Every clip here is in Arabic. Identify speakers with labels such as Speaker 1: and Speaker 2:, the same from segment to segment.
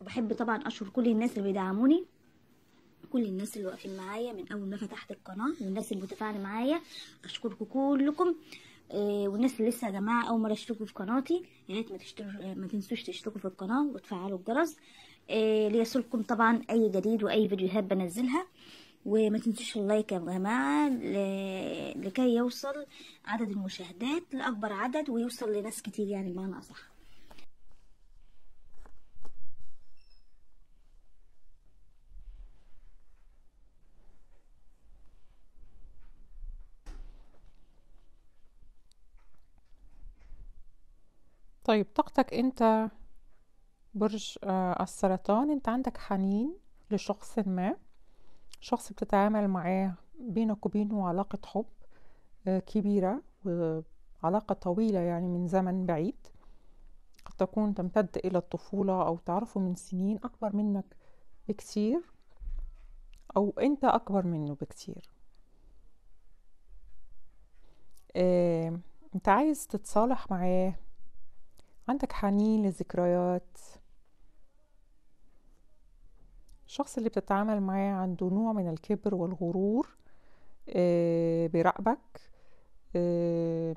Speaker 1: وبحب طبعا اشكر كل الناس اللي بيدعموني كل الناس اللي واقفين معايا من اول ما فتحت القناه والناس المتفاعله معايا اشكركم كلكم آه والناس اللي لسه يا جماعه اول مره اشتركوا في قناتي يا ريت ما آه، ما تنسوش تشتركوا في القناه وتفعلوا الجرس آه ليصلكم طبعا اي جديد واي فيديوهات بنزلها وما تنسوش اللايك يا جماعه لكي يوصل عدد المشاهدات لاكبر عدد ويوصل لناس كتير يعني بمعنى اصح طيب طاقتك انت برج آه، السرطان انت عندك حنين لشخص ما شخص بتتعامل معاه بينك وبينه علاقة حب آه، كبيرة وعلاقة طويلة يعني من زمن بعيد قد تكون تمتد إلى الطفولة أو تعرفه من سنين أكبر منك بكتير أو أنت أكبر منه بكتير آه، انت عايز تتصالح معاه عندك حنين للذكريات الشخص اللي بتتعامل معاه عنده نوع من الكبر والغرور برقبك آه، بيراقبك آه،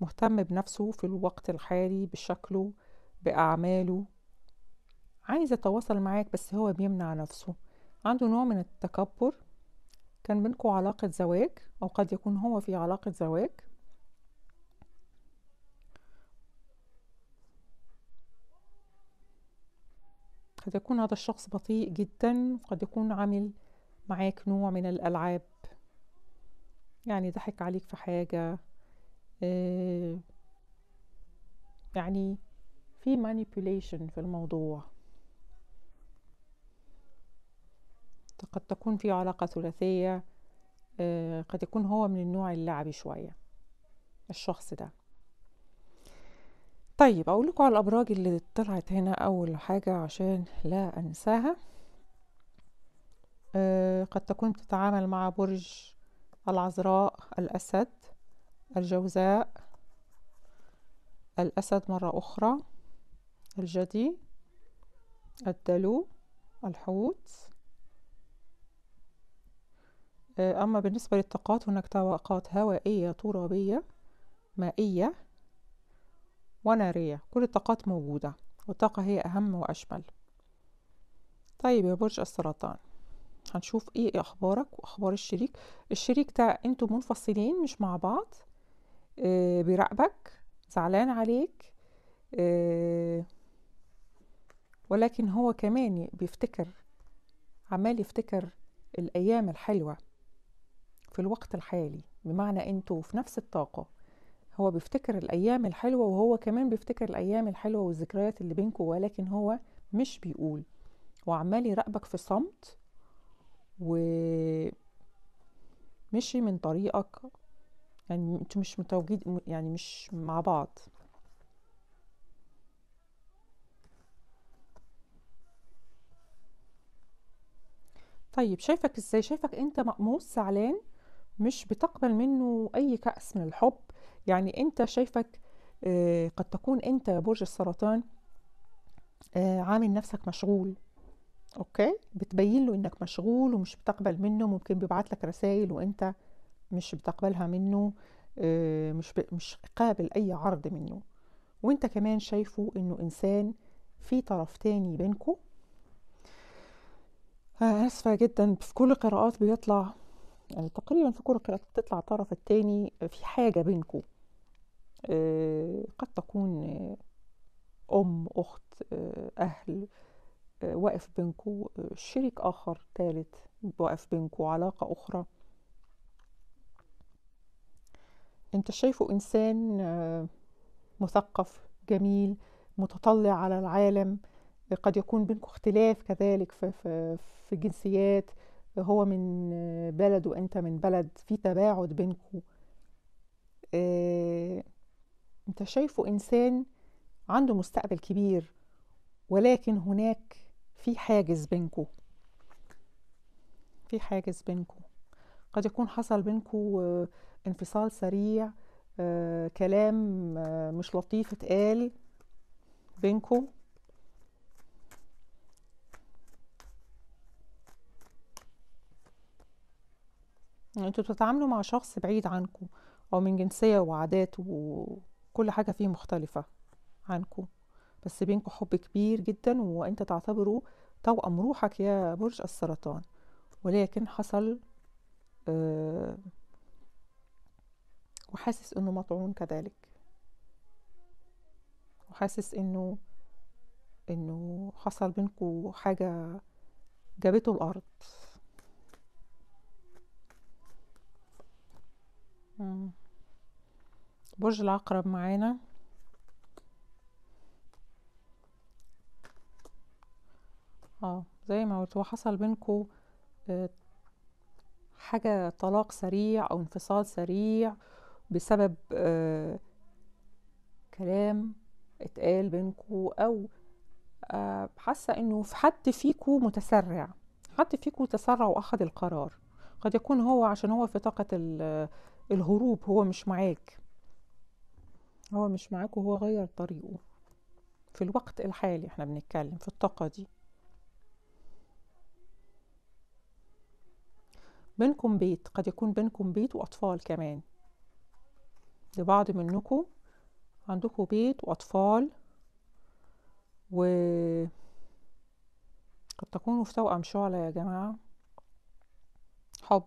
Speaker 1: مهتم بنفسه في الوقت الحالي بشكله بأعماله عايز يتواصل معاك بس هو بيمنع نفسه عنده نوع من التكبر كان بينكم علاقة زواج أو قد يكون هو في علاقة زواج قد يكون هذا الشخص بطيء جدا وقد يكون عامل معاك نوع من الألعاب يعني ضحك عليك في حاجة آه، يعني في manipulation في الموضوع قد تكون في علاقة ثلاثية آه، قد يكون هو من النوع اللعبي شوية الشخص ده طيب اقول لكم على الابراج اللي طلعت هنا اول حاجه عشان لا انساها آه قد تكون تتعامل مع برج العذراء الاسد الجوزاء الاسد مره اخرى الجدي الدلو الحوت آه اما بالنسبه للطاقات هناك طاقات هوائيه ترابيه مائيه ونارية كل الطاقات موجودة والطاقة هي أهم وأشمل طيب يا برج السرطان هنشوف ايه اخبارك واخبار الشريك الشريك ده انتوا منفصلين مش مع بعض آه بيراقبك زعلان عليك آه ولكن هو كمان بيفتكر عمال يفتكر الايام الحلوه في الوقت الحالي بمعنى انتوا في نفس الطاقه هو بيفتكر الأيام الحلوة وهو كمان بيفتكر الأيام الحلوة والذكريات اللي بينكم ولكن هو مش بيقول وعمال يراقبك في صمت ومشي من طريقك يعني انتوا مش متواجد يعني مش مع بعض طيب شايفك ازاي شايفك انت مقموس زعلان مش بتقبل منه اي كأس من الحب يعني انت شايفك آه، قد تكون انت برج السرطان آه، عامل نفسك مشغول اوكي بتبين له انك مشغول ومش بتقبل منه ممكن بيبعت لك رسائل وانت مش بتقبلها منه آه، مش مش قابل اي عرض منه وانت كمان شايفه انه انسان في طرف تاني بينكو اسفة جدا في كل القراءات بيطلع يعني تقريبا في كل القراءات بتطلع الطرف التاني في حاجة بينكو قد تكون آه، أم أخت آه، أهل آه، واقف بينكو شريك آخر ثالث واقف بينكو علاقة أخرى أنت شايفه إنسان مثقف جميل متطلع على العالم قد يكون بينكو اختلاف كذلك في, في, في الجنسيات هو من بلد وانت من بلد في تباعد بينكو انت شايفه انسان عنده مستقبل كبير ولكن هناك في حاجز بينكو في حاجز بينكو قد يكون حصل بينكو آه، انفصال سريع آه، كلام آه، مش لطيف اتقال بينكو يعني انتوا بتتعاملوا مع شخص بعيد عنكم او من جنسية وعادات كل حاجة فيه مختلفة عنكم بس بينكم حب كبير جدا وانت تعتبره توأم روحك يا برج السرطان ولكن حصل أه وحاسس انه مطعون كذلك وحاسس انه انه حصل بينكم حاجة جابته الارض مم. برج العقرب معانا اه زي ما قلت حصل بينكم آه، حاجة طلاق سريع أو انفصال سريع بسبب آه، كلام اتقال بينكم أو آه، حاسة إنه في حد فيكو متسرع حد فيكو تسرع واخد القرار قد يكون هو عشان هو في طاقة الهروب هو مش معاك هو مش معاك وهو غير طريقه في الوقت الحالي احنا بنتكلم في الطاقة دي بينكم بيت قد يكون بينكم بيت وأطفال كمان لبعض منكم عندكم بيت وأطفال و قد تكونوا في توأم شعلة يا جماعة حب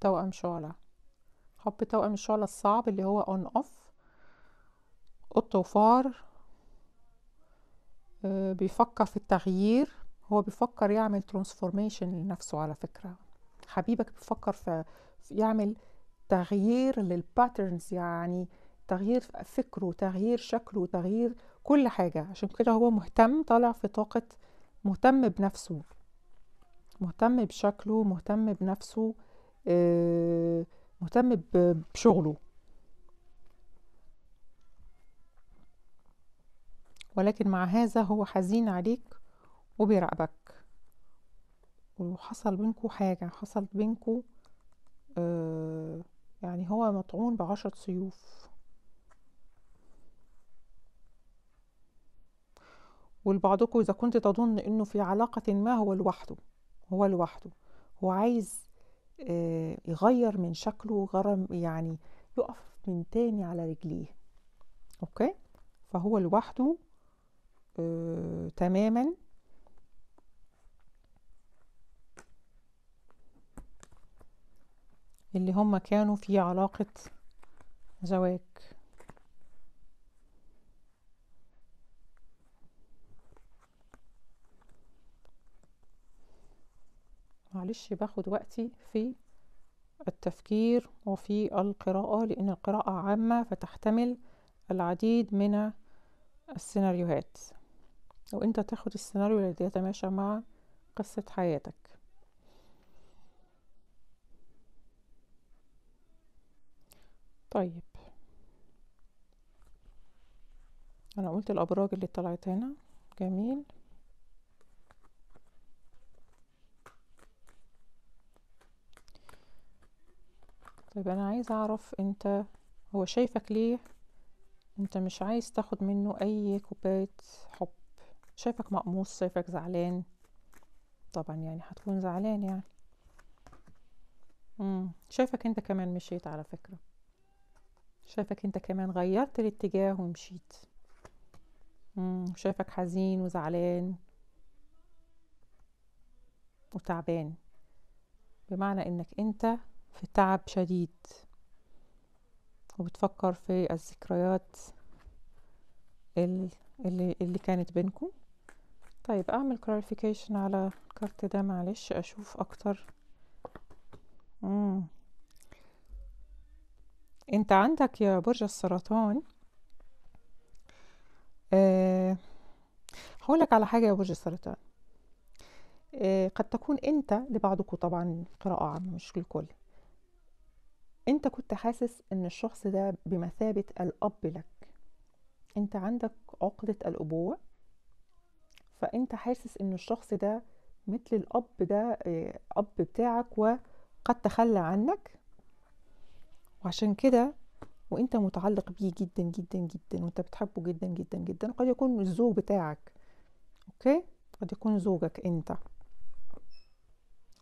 Speaker 1: توأم شعلة حب توأم الشعلة الصعب اللي هو on off اوضته وفار آه، بيفكر في التغيير هو بيفكر يعمل ترانسفورميشن لنفسه على فكرة حبيبك بيفكر في يعمل تغيير للباترنز يعني تغيير فكره تغيير شكله تغيير كل حاجة عشان كده هو مهتم طالع في طاقة مهتم بنفسه مهتم بشكله مهتم بنفسه آه، مهتم بشغله ولكن مع هذا هو حزين عليك وبيراقبك وحصل بينكو حاجة حصل بينكو آه يعني هو مطعون بعشرة سيوف والبعضكو إذا كنت تظن إنه في علاقة ما هو لوحده هو لوحده هو عايز آه يغير من شكله غرم يعني يقف من تاني على رجليه أوكي فهو لوحده آه، تماما اللي هما كانوا في علاقة زواج معلش باخد وقتي في التفكير وفي القراءة لأن القراءة عامة فتحتمل العديد من السيناريوهات وانت تاخد السيناريو الذي يتماشى مع قصة حياتك طيب أنا قلت الأبراج اللي طلعت هنا جميل طيب أنا عايز أعرف أنت هو شايفك ليه أنت مش عايز تاخد منه أي كوباية حب شايفك مقموص شايفك زعلان طبعا يعني هتكون زعلان يعني مم. شايفك انت كمان مشيت على فكرة شايفك انت كمان غيرت الاتجاه ومشيت مم. شايفك حزين وزعلان وتعبان بمعنى انك انت في تعب شديد وبتفكر في الذكريات اللي, اللي كانت بينكم طيب اعمل كلاريفيكيشن على الكارت ده معلش اشوف اكتر مم. انت عندك يا برج السرطان أه هقولك على حاجة يا برج السرطان أه قد تكون انت لبعضكم طبعا قراءة عامة مش للكل انت كنت حاسس ان الشخص ده بمثابة الاب لك انت عندك عقدة الابوة فانت حاسس ان الشخص ده مثل الاب ده آه، اب بتاعك وقد تخلى عنك وعشان كده وانت متعلق بيه جدا جدا جدا وانت بتحبه جدا جدا جدا قد يكون الزوج بتاعك اوكي قد يكون زوجك انت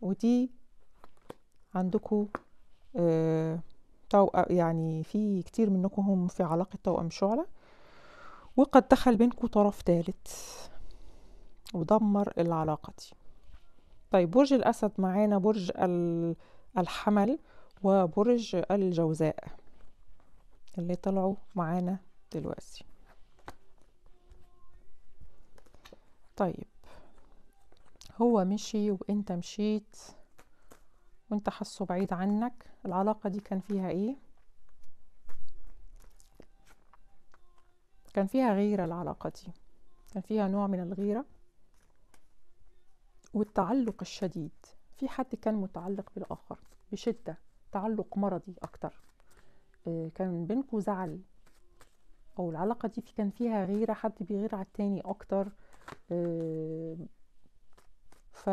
Speaker 1: ودي عندكم آه توأم يعني في كتير منكم هم في علاقة توأم شعلة وقد دخل بينكم طرف ثالث ودمر العلاقة دي طيب برج الأسد معانا برج الحمل وبرج الجوزاء اللي طلعوا معانا دلوقتي طيب هو مشي وانت مشيت وانت حاسه بعيد عنك العلاقة دي كان فيها ايه كان فيها غيرة العلاقة دي كان فيها نوع من الغيرة والتعلق الشديد في حد كان متعلق بالآخر بشدة تعلق مرضي أكتر آه، كان بينكم زعل أو العلاقة دي كان فيها غيرة حد بيغير على التاني أكتر آه، ف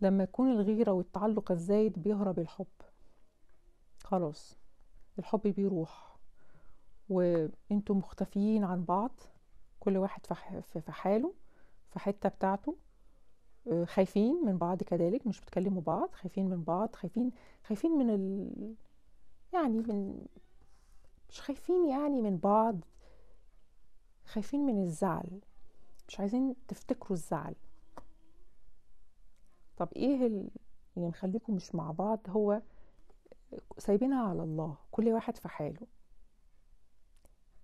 Speaker 1: لما يكون الغيرة والتعلق الزايد بيهرب الحب خلاص الحب بيروح وانتم مختفيين عن بعض كل واحد في حاله في حته بتاعته آه، خايفين من بعض كذلك مش بتكلموا بعض خايفين من بعض خايفين خايفين من ال... يعني من مش خايفين يعني من بعض خايفين من الزعل مش عايزين تفتكروا الزعل طب ايه اللي يعني مخليكم مش مع بعض هو سايبينها على الله كل واحد في حاله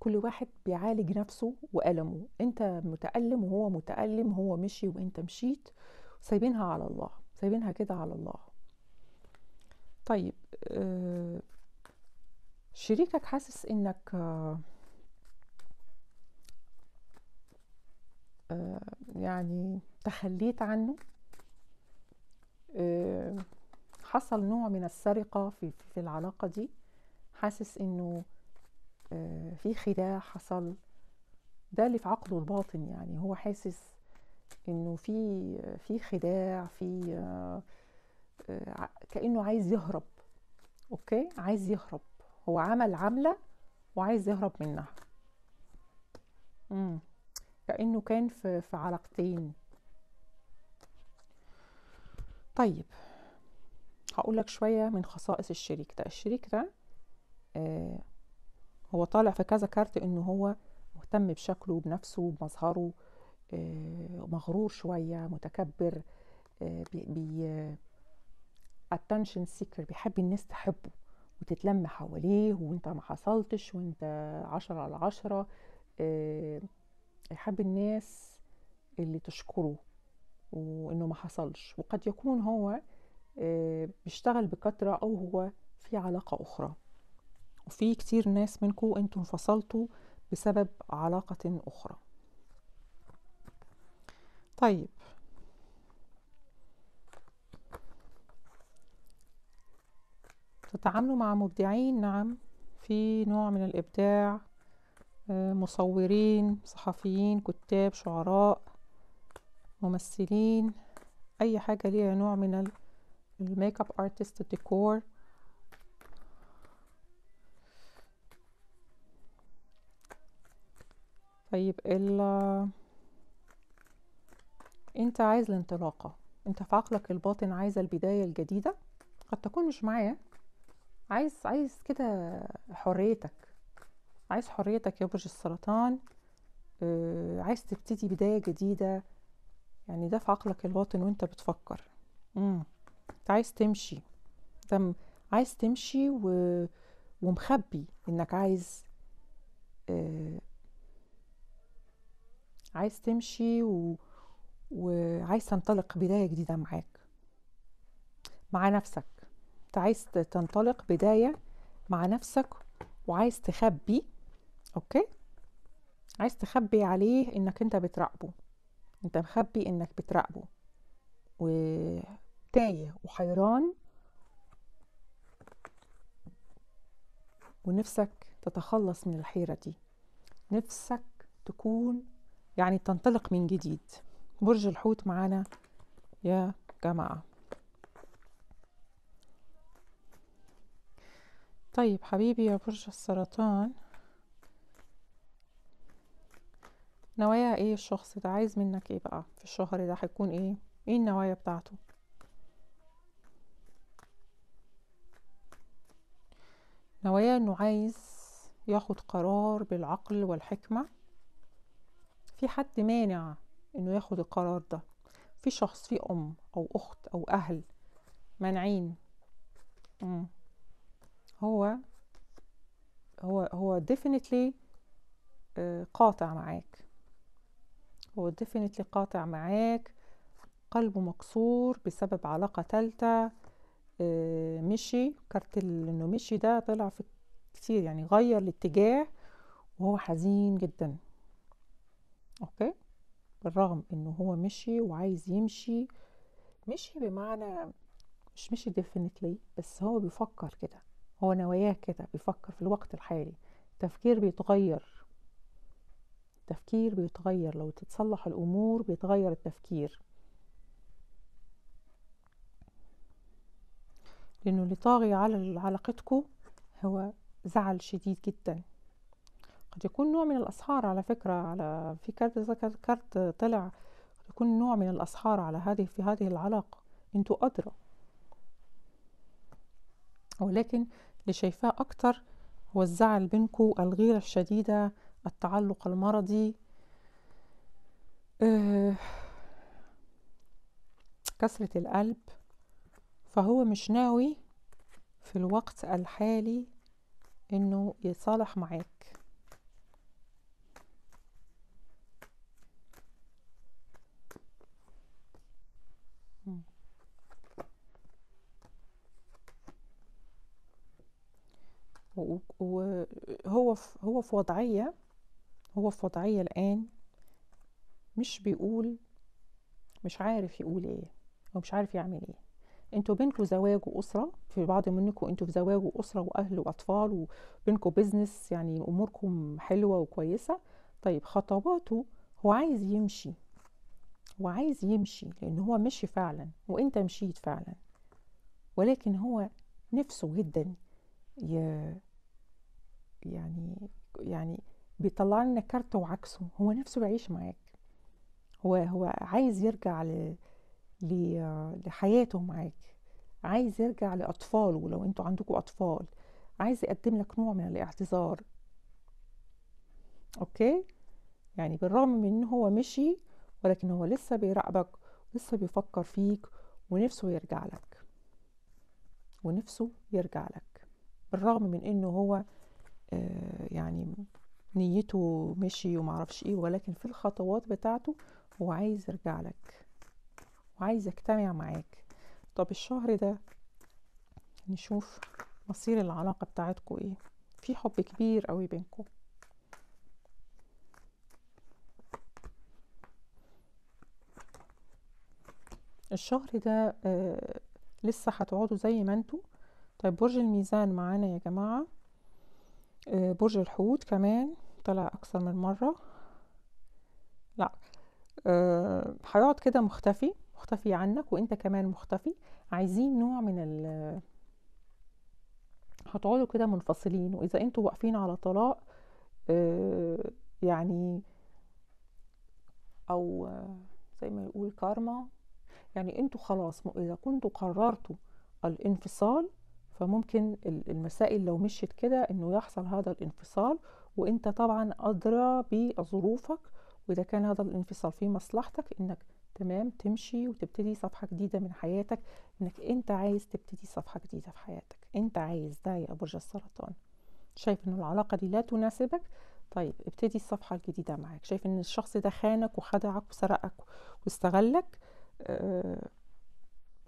Speaker 1: كل واحد بيعالج نفسه وألمه أنت متألم وهو متألم هو مشي وأنت مشيت سايبينها على الله سايبينها كده على الله طيب آه، شريكك حاسس انك آه، آه، يعني تخليت عنه حصل نوع من السرقة في العلاقة دي حاسس انه آه، في خداع حصل ده اللي في عقله الباطن يعني هو حاسس انه في في خداع في آه، آه، كانه عايز يهرب اوكي عايز يهرب هو عمل عمله وعايز يهرب منها امم كانه كان في في علاقتين طيب هقول لك شويه من خصائص الشريك ده الشريك ده هو طالع في كذا كارت انه هو مهتم بشكله وبنفسه بمظهره آه، مغرور شوية متكبر آه، بي اتنشن آه، سيكر بيحب الناس تحبه وتتلم حواليه وانت ما حصلتش وانت عشرة على عشرة يحب الناس اللي تشكره وانه ما حصلش وقد يكون هو بيشتغل بكترة او هو في علاقة اخرى وفي كتير ناس منكم انتوا انفصلتوا بسبب علاقة أخرى طيب تتعاملوا مع مبدعين نعم في نوع من الإبداع آه، مصورين صحفيين كتاب شعراء ممثلين أي حاجة ليها نوع من الميك اب ارتست ديكور طيب ال انت عايز الانطلاقة انت في عقلك الباطن عايز البداية الجديدة قد تكون مش معايا عايز عايز كده حريتك عايز حريتك يا برج السرطان آه عايز تبتدي بداية جديدة يعني ده في عقلك الباطن وانت بتفكر مم. انت عايز تمشي ده عايز تمشي و... ومخبي انك عايز آه عايز تمشي و... وعايز تنطلق بداية جديدة معاك مع نفسك انت عايز تنطلق بداية مع نفسك وعايز تخبي اوكي عايز تخبي عليه انك انت بتراقبه انت مخبي انك بتراقبه وتايه وحيران ونفسك تتخلص من الحيرة دي نفسك تكون يعني تنطلق من جديد برج الحوت معانا يا جماعة طيب حبيبي يا برج السرطان نوايا ايه الشخص ده عايز منك ايه بقى في الشهر ده هيكون ايه ايه النوايا بتاعته نوايا انه عايز ياخد قرار بالعقل والحكمة في حد مانع انه ياخد القرار ده في شخص في ام او اخت او اهل مانعين هو هو هو ديفينتلي آه، قاطع معاك هو ديفينتلي قاطع معاك قلبه مكسور بسبب علاقة تالتة آه، مشي كارت انه مشي ده طلع في كتير يعني غير الاتجاه وهو حزين جدا اوكي بالرغم انه هو مشي وعايز يمشي مشي بمعنى مش مشي ديفينتلي بس هو بيفكر كده هو نواياه كده بيفكر في الوقت الحالي التفكير بيتغير التفكير بيتغير لو تتصلح الامور بيتغير التفكير لانه اللي طاغي على علاقتكم هو زعل شديد جدا قد يكون نوع من الأسحار على فكرة على في كارت كارت طلع يكون نوع من الأسحار على هذه في هذه العلاقة انتوا أدرى ولكن اللي شايفاه أكتر هو الزعل بينكو الغيرة الشديدة التعلق المرضي آه كسرة القلب فهو مش ناوي في الوقت الحالي انه يتصالح معاك وهو في هو في وضعية هو في وضعية الآن مش بيقول مش عارف يقول ايه أو مش عارف يعمل ايه انتوا بينكوا زواج وأسرة في بعض منكم انتوا في زواج وأسرة وأهل وأطفال وبينكوا بيزنس يعني أموركم حلوة وكويسة طيب خطواته هو عايز يمشي هو عايز يمشي لأن هو مشي فعلا وأنت مشيت فعلا ولكن هو نفسه جدا يعني يعني بيطلع لنا كارته وعكسه هو نفسه يعيش معاك هو هو عايز يرجع ل... ل... لحياته معاك عايز يرجع لأطفاله لو انتوا عندكم أطفال عايز يقدم لك نوع من الاعتذار أوكي يعني بالرغم من إن هو مشي ولكن هو لسه بيراقبك لسه بيفكر فيك ونفسه يرجع لك ونفسه يرجع لك بالرغم من إنه هو يعني نيته مشي ومعرفش ايه ولكن في الخطوات بتاعته هو عايز يرجع لك وعايز يجتمع معاك طب الشهر ده نشوف مصير العلاقة بتاعتكو ايه في حب كبير قوي بينكو الشهر ده آه لسه هتقعدوا زي ما انتوا طيب برج الميزان معانا يا جماعه آه، برج الحوت كمان طلع اكثر من مره لا آه، هيقعد كده مختفي مختفي عنك وانت كمان مختفي عايزين نوع من ال هتقعدوا كده منفصلين واذا انتوا واقفين على طلاق آه، يعني او زي ما يقول كارما يعني انتوا خلاص اذا كنتوا قررتوا الانفصال فممكن المسائل لو مشيت كده انه يحصل هذا الانفصال وانت طبعا ادرى بظروفك واذا كان هذا الانفصال في مصلحتك انك تمام تمشي وتبتدي صفحة جديدة من حياتك انك انت عايز تبتدي صفحة جديدة في حياتك انت عايز ده يا برج السرطان شايف ان العلاقة دي لا تناسبك طيب ابتدي الصفحة الجديدة معاك شايف ان الشخص ده خانك وخدعك وسرقك واستغلك آه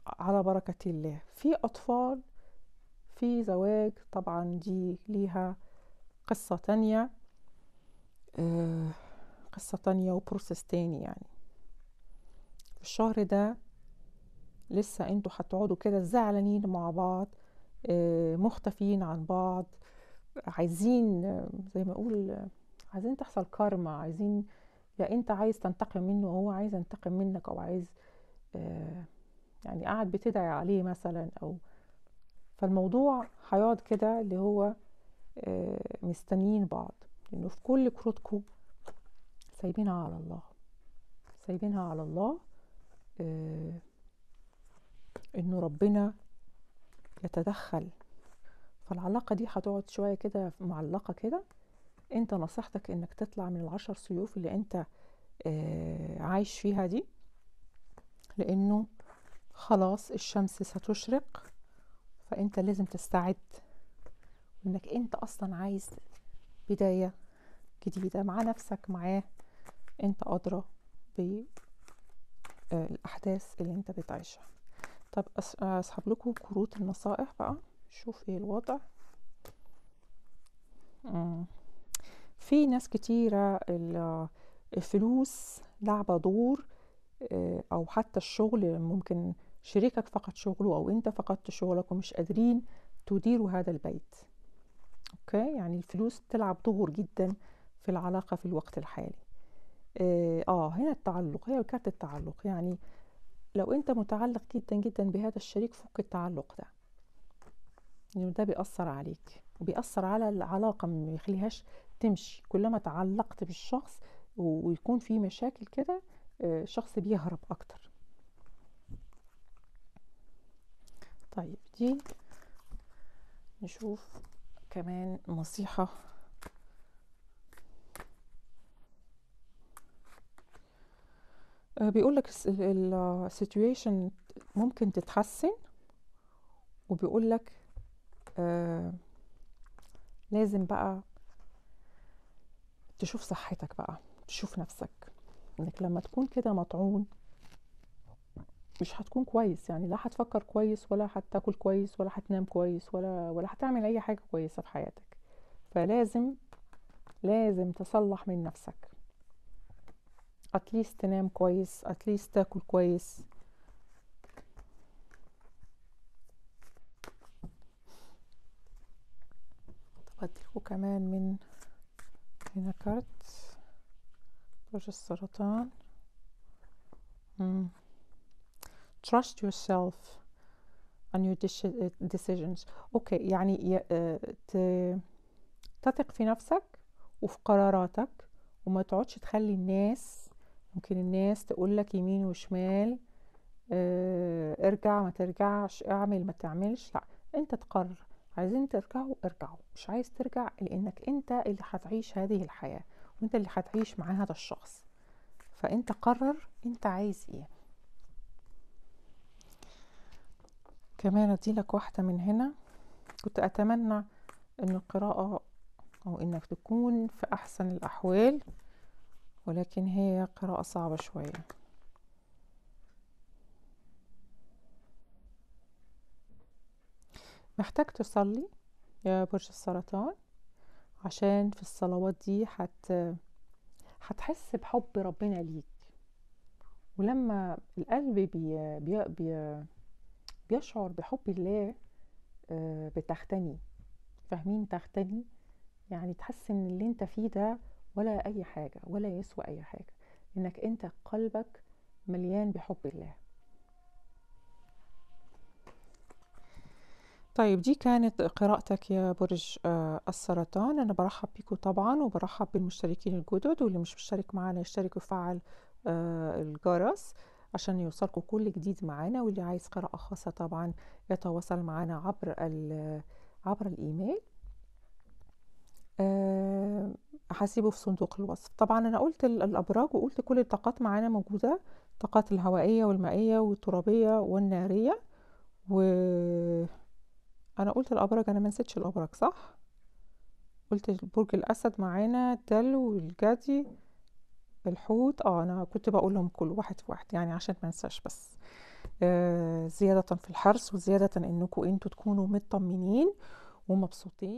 Speaker 1: على بركة الله في أطفال في زواج طبعا دي ليها قصة تانية آه، قصة تانية وبروسس تاني يعني في الشهر ده لسه انتوا هتقعدوا كده زعلانين مع بعض آه، مختفين عن بعض عايزين زي ما اقول عايزين تحصل كارما عايزين يا يعني انت عايز تنتقم منه وهو عايز ينتقم منك او عايز آه، يعني قاعد بتدعي عليه مثلا او فالموضوع هيقعد كده اللي هو آه، مستنيين بعض لانه في كل كروتكم سايبينها على الله سايبينها على الله آه، انه ربنا يتدخل فالعلاقه دي هتقعد شويه كده معلقه كده انت نصيحتك انك تطلع من العشر سيوف اللي انت آه، عايش فيها دي لانه خلاص الشمس ستشرق فانت لازم تستعد انك انت اصلا عايز بداية جديدة مع نفسك معاه انت ادرى بالاحداث آه، اللي انت بتعيشها طب اسحب آه، لكم كروت النصائح بقى شوف ايه الوضع في ناس كتيرة آه، الفلوس لعبة دور او حتى الشغل ممكن شريكك فقد شغله أو أنت فقدت شغلك ومش قادرين تديروا هذا البيت أوكي يعني الفلوس تلعب دور جدا في العلاقة في الوقت الحالي آه, آه، هنا التعلق هي كارت التعلق يعني لو أنت متعلق جدا جدا بهذا الشريك فك التعلق ده يعني ده بيأثر عليك وبيأثر على العلاقة ما يخليهاش تمشي كلما تعلقت بالشخص ويكون في مشاكل كده الشخص آه، بيهرب أكتر طيب دي نشوف كمان نصيحة آه، بيقول لك السيتويشن ممكن تتحسن وبيقول لك آه، لازم بقى تشوف صحتك بقى تشوف نفسك انك لما تكون كده مطعون مش هتكون كويس يعني لا هتفكر كويس ولا هتاكل كويس ولا هتنام كويس ولا ولا هتعمل اي حاجه كويسه في حياتك فلازم لازم تصلح من نفسك اتليست تنام كويس اتليست تاكل كويس طب كمان من هنا كارت برج السرطان مم. trust yourself on your uh, decisions اوكي يعني uh, تثق في نفسك وفي قراراتك وما تقعدش تخلي الناس ممكن الناس تقول لك يمين وشمال آه، ارجع ما ترجعش اعمل ما تعملش لا انت تقرر عايزين ترجعوا ارجعوا مش عايز ترجع لانك انت اللي هتعيش هذه الحياه وانت اللي هتعيش مع هذا الشخص فانت قرر انت عايز ايه كمان اديلك واحدة من هنا كنت اتمنى ان القراءة او انك تكون في احسن الاحوال ولكن هي قراءة صعبة شوية محتاج تصلي يا برج السرطان عشان في الصلوات دي حت هتحس بحب ربنا ليك ولما القلب بي... بي... بي... بيشعر بحب الله آه، بتختني فاهمين تختني يعني تحس ان اللي انت فيه ده ولا اي حاجة ولا يسوى اي حاجة انك انت قلبك مليان بحب الله طيب دي كانت قراءتك يا برج آه، السرطان انا برحب بيكم طبعا وبرحب بالمشتركين الجدد واللي مش مشترك معانا يشترك وفعل آه، الجرس عشان يوصلكم كل جديد معانا واللي عايز قراءة خاصة طبعا يتواصل معانا عبر عبر الإيميل آه، هسيبه في صندوق الوصف طبعا انا قلت الابراج وقلت كل الطاقات معانا موجوده الطاقات الهوائيه والمائيه والترابيه والناريه و انا قلت الابراج انا ما نسيتش الابراج صح قلت برج الاسد معانا التل والجدي الحوت اه انا كنت بقولهم كل واحد في واحد يعني عشان ما انساش بس آه زيادة في الحرص وزيادة انكم انتوا تكونوا مطمنين ومبسوطين